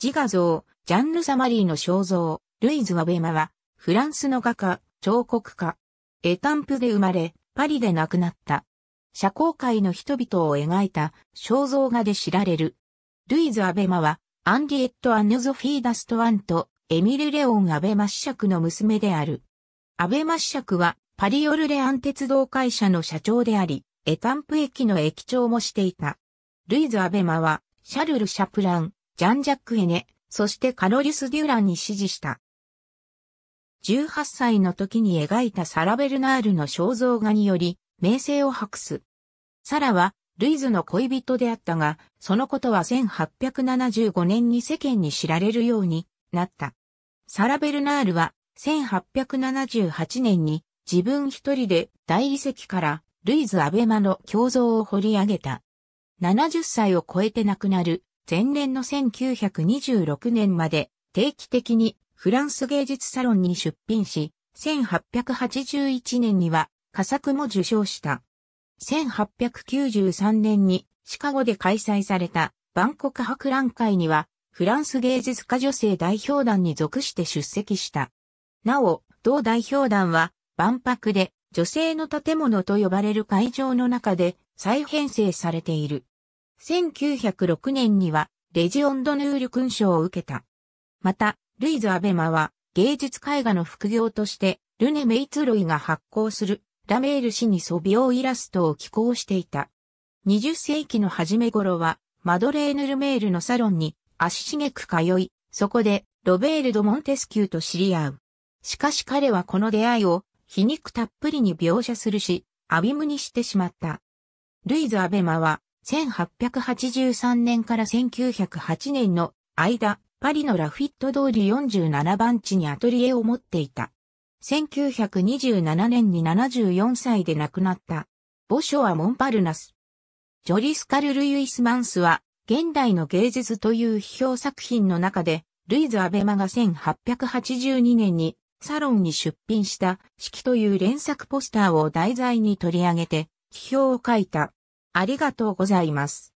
自画像、ジャンヌ・サマリーの肖像、ルイズ・ワベマは、フランスの画家、彫刻家。エタンプで生まれ、パリで亡くなった。社交界の人々を描いた肖像画で知られる。ルイズ・アベマは、アンディエット・アヌ・ゾフィーダ・ストワンと、エミル・レオン・アベマ子爵の娘である。アベマ子爵は、パリ・オルレアン鉄道会社の社長であり、エタンプ駅の駅長もしていた。ルイズ・アベマは、シャルル・シャプラン、ジャンジャック・エネ、そしてカロリス・デュランに指示した。18歳の時に描いたサラ・ベルナールの肖像画により、名声を博す。サラは、ルイズの恋人であったが、そのことは1875年に世間に知られるようになった。サラ・ベルナールは、1878年に自分一人で大理石からルイズ・アベマの胸像を掘り上げた。70歳を超えて亡くなる前年の1926年まで定期的にフランス芸術サロンに出品し、1881年には佳作も受賞した。1893年にシカゴで開催された万国博覧会にはフランス芸術家女性代表団に属して出席した。なお、同代表団は万博で女性の建物と呼ばれる会場の中で再編成されている。1906年にはレジオンドヌール勲章を受けた。また、ルイズ・アベマは芸術絵画の副業としてルネ・メイツロイが発行するラメール氏に素描イラストを寄稿していた。20世紀の初め頃はマドレーヌ・ルメールのサロンに足しげく通い、そこでロベール・ド・モンテスキューと知り合う。しかし彼はこの出会いを皮肉たっぷりに描写するし、アビムにしてしまった。ルイズ・アベマは1883年から1908年の間、パリのラフィット通り47番地にアトリエを持っていた。1927年に74歳で亡くなった。墓所はモンパルナス。ジョリスカル・ルイス・マンスは、現代の芸術という批評作品の中で、ルイズ・アベマが1882年にサロンに出品した式という連作ポスターを題材に取り上げて批評を書いた。ありがとうございます。